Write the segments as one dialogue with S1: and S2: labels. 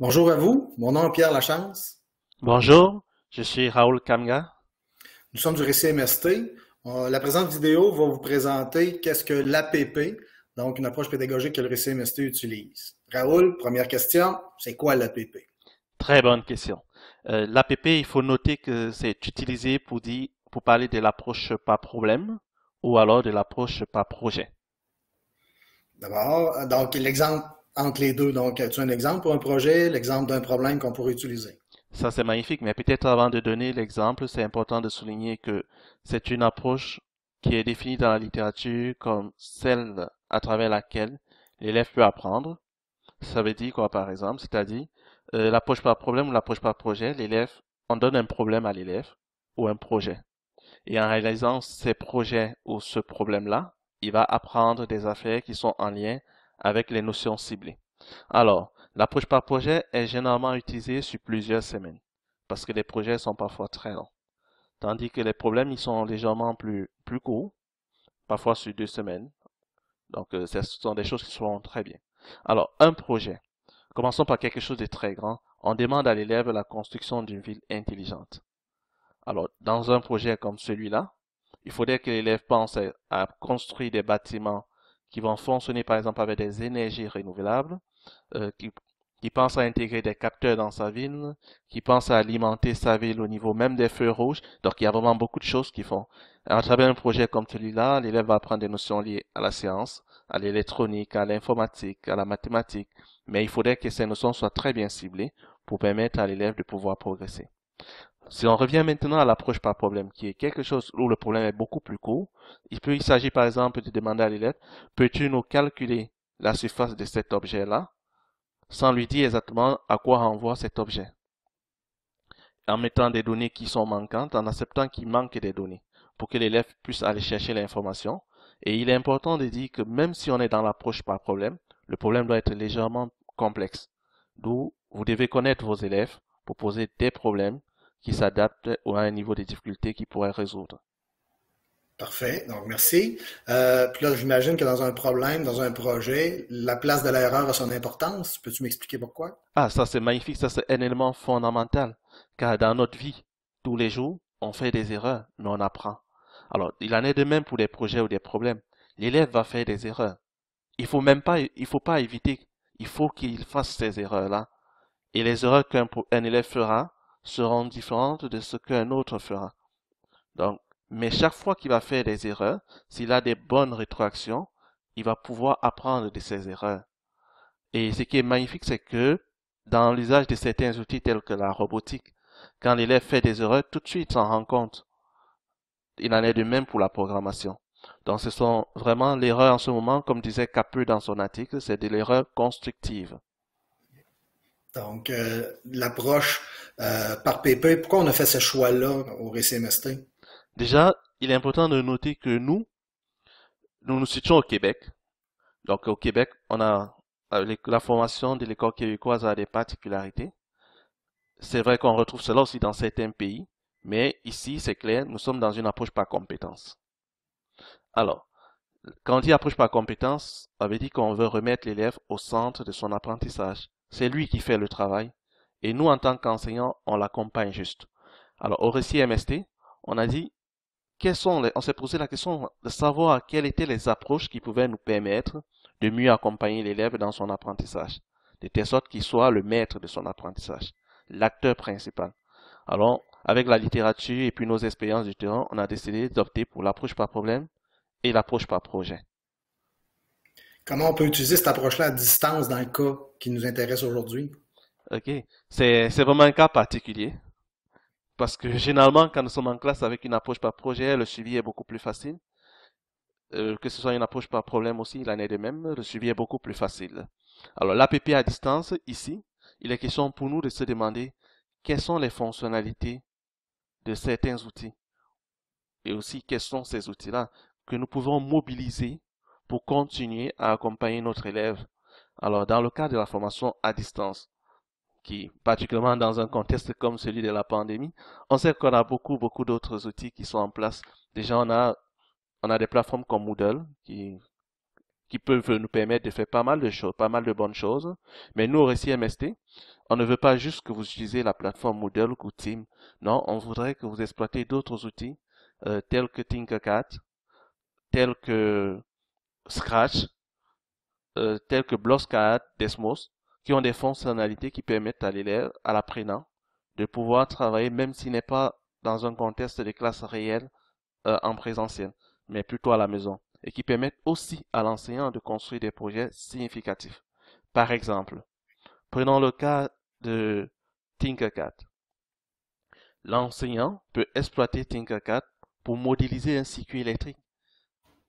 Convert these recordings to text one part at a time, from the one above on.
S1: Bonjour à vous, mon nom est Pierre Lachance. Bonjour, je suis Raoul Kamga. Nous sommes du récit MST. Euh, la présente vidéo va vous présenter qu'est-ce que l'APP, donc une approche pédagogique que le récit utilise. Raoul, première question, c'est quoi l'APP?
S2: Très bonne question. Euh, L'APP, il faut noter que c'est utilisé pour, pour parler de l'approche par problème ou alors de l'approche par projet.
S1: D'abord, euh, donc l'exemple entre les deux. Donc, as un exemple pour un projet, l'exemple d'un problème qu'on pourrait utiliser?
S2: Ça, c'est magnifique, mais peut-être avant de donner l'exemple, c'est important de souligner que c'est une approche qui est définie dans la littérature comme celle à travers laquelle l'élève peut apprendre. Ça veut dire quoi, par exemple? C'est-à-dire, euh, l'approche par problème ou l'approche par projet, l'élève, on donne un problème à l'élève ou un projet. Et en réalisant ces projets ou ce problème-là, il va apprendre des affaires qui sont en lien avec les notions ciblées. Alors, l'approche par projet est généralement utilisée sur plusieurs semaines parce que les projets sont parfois très longs. Tandis que les problèmes, ils sont légèrement plus, plus courts, parfois sur deux semaines. Donc, euh, ce sont des choses qui sont très bien. Alors, un projet. Commençons par quelque chose de très grand. On demande à l'élève la construction d'une ville intelligente. Alors, dans un projet comme celui-là, il faudrait que l'élève pense à construire des bâtiments qui vont fonctionner par exemple avec des énergies renouvelables, euh, qui, qui pense à intégrer des capteurs dans sa ville, qui pense à alimenter sa ville au niveau même des feux rouges. Donc il y a vraiment beaucoup de choses qui font. À travers un projet comme celui-là, l'élève va apprendre des notions liées à la science, à l'électronique, à l'informatique, à la mathématique. Mais il faudrait que ces notions soient très bien ciblées pour permettre à l'élève de pouvoir progresser si on revient maintenant à l'approche par problème, qui est quelque chose où le problème est beaucoup plus court, il peut il s'agit par exemple de demander à l'élève, peux-tu nous calculer la surface de cet objet-là, sans lui dire exactement à quoi renvoie cet objet, en mettant des données qui sont manquantes, en acceptant qu'il manque des données, pour que l'élève puisse aller chercher l'information. Et il est important de dire que même si on est dans l'approche par problème, le problème doit être légèrement complexe. D'où vous devez connaître vos élèves pour poser des problèmes qui s'adapte à un niveau de difficulté qu'il pourrait résoudre.
S1: Parfait, donc merci. Euh, puis là, j'imagine que dans un problème, dans un projet, la place de l'erreur a son importance. Peux-tu m'expliquer pourquoi?
S2: Ah, ça c'est magnifique, ça c'est un élément fondamental. Car dans notre vie, tous les jours, on fait des erreurs, mais on apprend. Alors, il en est de même pour des projets ou des problèmes. L'élève va faire des erreurs. Il faut même pas, il faut pas éviter. Il faut qu'il fasse ces erreurs-là. Et les erreurs qu'un élève fera, seront différentes de ce qu'un autre fera. Donc, mais chaque fois qu'il va faire des erreurs, s'il a des bonnes rétroactions, il va pouvoir apprendre de ses erreurs. Et ce qui est magnifique, c'est que dans l'usage de certains outils tels que la robotique, quand l'élève fait des erreurs, tout de suite s'en rend compte. Il en est de même pour la programmation. Donc ce sont vraiment l'erreur en ce moment, comme disait Capu dans son article, c'est de l'erreur constructive.
S1: Donc, euh, l'approche euh, par PP, pourquoi on a fait ce choix-là au RCMST?
S2: Déjà, il est important de noter que nous, nous nous situons au Québec. Donc, au Québec, on a euh, la formation de l'école québécoise a des particularités. C'est vrai qu'on retrouve cela aussi dans certains pays, mais ici, c'est clair, nous sommes dans une approche par compétence. Alors, quand on dit approche par compétence, on veut dire qu'on veut remettre l'élève au centre de son apprentissage. C'est lui qui fait le travail. Et nous, en tant qu'enseignants, on l'accompagne juste. Alors, au récit MST, on a dit, quels sont on s'est posé la question de savoir quelles étaient les approches qui pouvaient nous permettre de mieux accompagner l'élève dans son apprentissage, de telle sorte qu'il soit le maître de son apprentissage, l'acteur principal. Alors, avec la littérature et puis nos expériences du terrain, on a décidé d'opter pour l'approche par problème et l'approche par projet.
S1: Comment on peut utiliser cette approche-là à distance dans le cas qui nous intéresse aujourd'hui? OK. C'est
S2: vraiment un cas particulier. Parce que généralement, quand nous sommes en classe avec une approche par projet, le suivi est beaucoup plus facile. Euh, que ce soit une approche par problème aussi, l'année de même, le suivi est beaucoup plus facile. Alors l'APP à distance, ici, il est question pour nous de se demander quelles sont les fonctionnalités de certains outils et aussi quels sont ces outils-là que nous pouvons mobiliser pour continuer à accompagner notre élève. Alors, dans le cas de la formation à distance, qui, particulièrement dans un contexte comme celui de la pandémie, on sait qu'on a beaucoup, beaucoup d'autres outils qui sont en place. Déjà, on a, on a des plateformes comme Moodle qui, qui peuvent nous permettre de faire pas mal de choses, pas mal de bonnes choses. Mais nous, au MST, on ne veut pas juste que vous utilisez la plateforme Moodle ou Team. Non, on voudrait que vous exploitez d'autres outils, euh, tels que Tinkercad, tels que Scratch, euh, tels que Blockcat, Desmos, qui ont des fonctionnalités qui permettent à l'élève, à l'apprenant, de pouvoir travailler même s'il n'est pas dans un contexte de classe réelle euh, en présentiel, mais plutôt à la maison, et qui permettent aussi à l'enseignant de construire des projets significatifs. Par exemple, prenons le cas de Tinkercad. L'enseignant peut exploiter Tinkercad pour modéliser un circuit électrique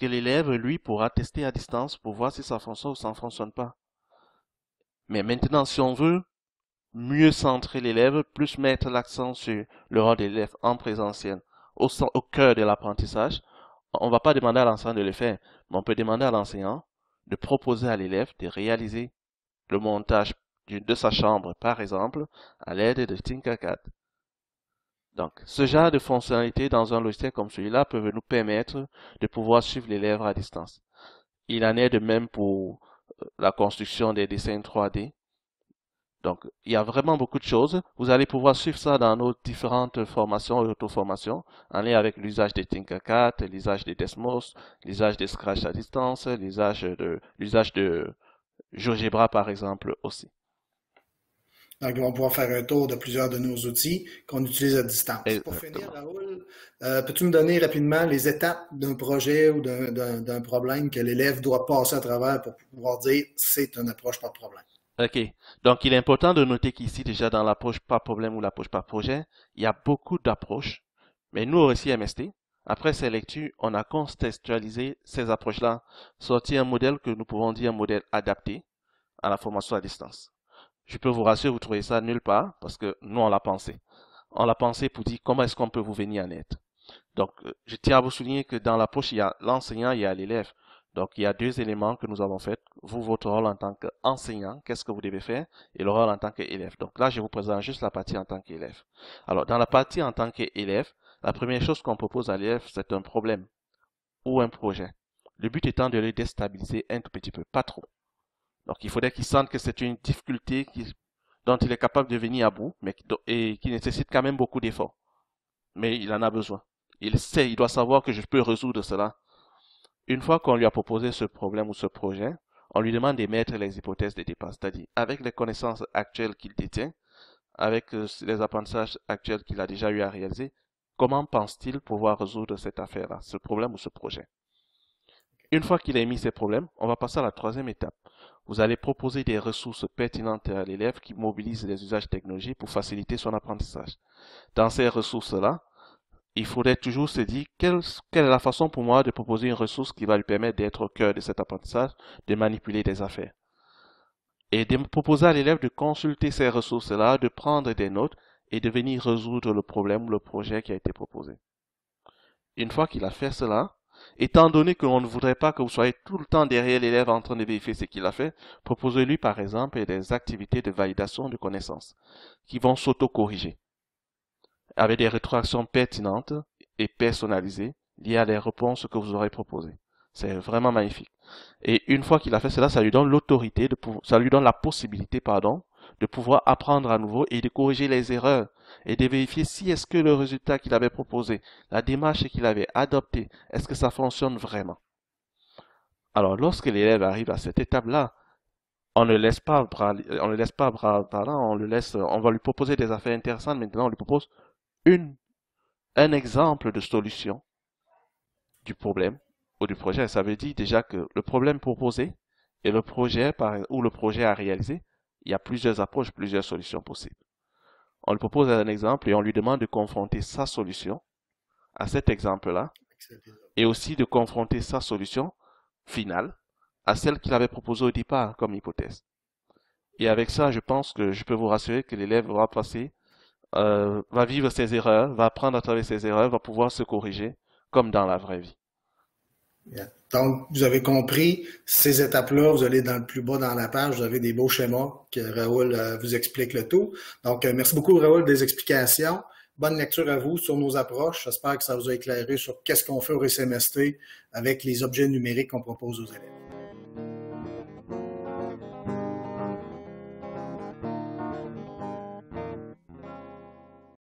S2: que l'élève, lui, pourra tester à distance pour voir si ça fonctionne ou ça ne fonctionne pas. Mais maintenant, si on veut mieux centrer l'élève, plus mettre l'accent sur le rôle de l'élève en présentiel, au, au cœur de l'apprentissage, on ne va pas demander à l'enseignant de le faire, mais on peut demander à l'enseignant de proposer à l'élève de réaliser le montage de sa chambre, par exemple, à l'aide de Tinkercad. Donc, ce genre de fonctionnalités dans un logiciel comme celui-là peut nous permettre de pouvoir suivre les lèvres à distance. Il en est de même pour euh, la construction des dessins 3D. Donc, il y a vraiment beaucoup de choses. Vous allez pouvoir suivre ça dans nos différentes formations et auto-formations, en lien avec l'usage des Tinkercad, l'usage des Desmos, l'usage des Scratch à distance, l'usage de, l'usage de GeoGebra, par exemple, aussi.
S1: Donc, ils vont pouvoir faire un tour de plusieurs de nos outils qu'on utilise à distance. Pour finir, Raoul, euh, peux-tu nous donner rapidement les étapes d'un projet ou d'un problème que l'élève doit passer à travers pour pouvoir dire c'est une approche par problème?
S2: OK. Donc, il est important de noter qu'ici, déjà dans l'approche par problème ou l'approche par projet, il y a beaucoup d'approches. Mais nous, au Récit MST, après ces lectures, on a contextualisé ces approches-là, sorti un modèle que nous pouvons dire un modèle adapté à la formation à distance. Je peux vous rassurer, vous trouvez ça nulle part, parce que nous, on l'a pensé. On l'a pensé pour dire comment est-ce qu'on peut vous venir en aide. Donc, euh, je tiens à vous souligner que dans la poche il y a l'enseignant, il y a l'élève. Donc, il y a deux éléments que nous avons fait. Vous, votre rôle en tant qu'enseignant, qu'est-ce que vous devez faire, et le rôle en tant qu'élève. Donc là, je vous présente juste la partie en tant qu'élève. Alors, dans la partie en tant qu'élève, la première chose qu'on propose à l'élève, c'est un problème ou un projet. Le but étant de le déstabiliser un tout petit peu, pas trop. Donc il faudrait qu'il sente que c'est une difficulté dont il est capable de venir à bout, mais qui, et qui nécessite quand même beaucoup d'efforts. Mais il en a besoin. Il sait, il doit savoir que je peux résoudre cela. Une fois qu'on lui a proposé ce problème ou ce projet, on lui demande d'émettre les hypothèses de départ, c'est-à-dire avec les connaissances actuelles qu'il détient, avec euh, les apprentissages actuels qu'il a déjà eu à réaliser, comment pense-t-il pouvoir résoudre cette affaire-là, ce problème ou ce projet. Une fois qu'il a émis ses problèmes, on va passer à la troisième étape. Vous allez proposer des ressources pertinentes à l'élève qui mobilise les usages technologiques pour faciliter son apprentissage. Dans ces ressources-là, il faudrait toujours se dire quelle, quelle, est la façon pour moi de proposer une ressource qui va lui permettre d'être au cœur de cet apprentissage, de manipuler des affaires. Et de proposer à l'élève de consulter ces ressources-là, de prendre des notes et de venir résoudre le problème ou le projet qui a été proposé. Une fois qu'il a fait cela, Étant donné qu'on ne voudrait pas que vous soyez tout le temps derrière l'élève en train de vérifier ce qu'il a fait, proposez-lui par exemple des activités de validation de connaissances qui vont s'auto-corriger avec des rétroactions pertinentes et personnalisées liées à les réponses que vous aurez proposées. C'est vraiment magnifique. Et une fois qu'il a fait cela, ça lui donne l'autorité, ça lui donne la possibilité, pardon, de pouvoir apprendre à nouveau et de corriger les erreurs et de vérifier si est-ce que le résultat qu'il avait proposé, la démarche qu'il avait adoptée, est-ce que ça fonctionne vraiment. Alors lorsque l'élève arrive à cette étape-là, on ne laisse pas on ne laisse pas bras, on le laisse, on va lui proposer des affaires intéressantes. Maintenant, on lui propose une, un exemple de solution du problème ou du projet. Ça veut dire déjà que le problème proposé et le projet ou le projet à réaliser il y a plusieurs approches, plusieurs solutions possibles. On lui propose un exemple et on lui demande de confronter sa solution à cet exemple-là et aussi de confronter sa solution finale à celle qu'il avait proposée au départ comme hypothèse. Et avec ça, je pense que je peux vous rassurer que l'élève va passer, euh, va vivre ses erreurs, va apprendre à travers ses erreurs, va pouvoir se corriger comme dans la vraie vie.
S1: Donc, vous avez compris ces étapes-là. Vous allez dans le plus bas dans la page. Vous avez des beaux schémas que Raoul euh, vous explique le tout. Donc, euh, merci beaucoup, Raoul, des explications. Bonne lecture à vous sur nos approches. J'espère que ça vous a éclairé sur qu'est-ce qu'on fait au SMST avec les objets numériques qu'on propose aux élèves.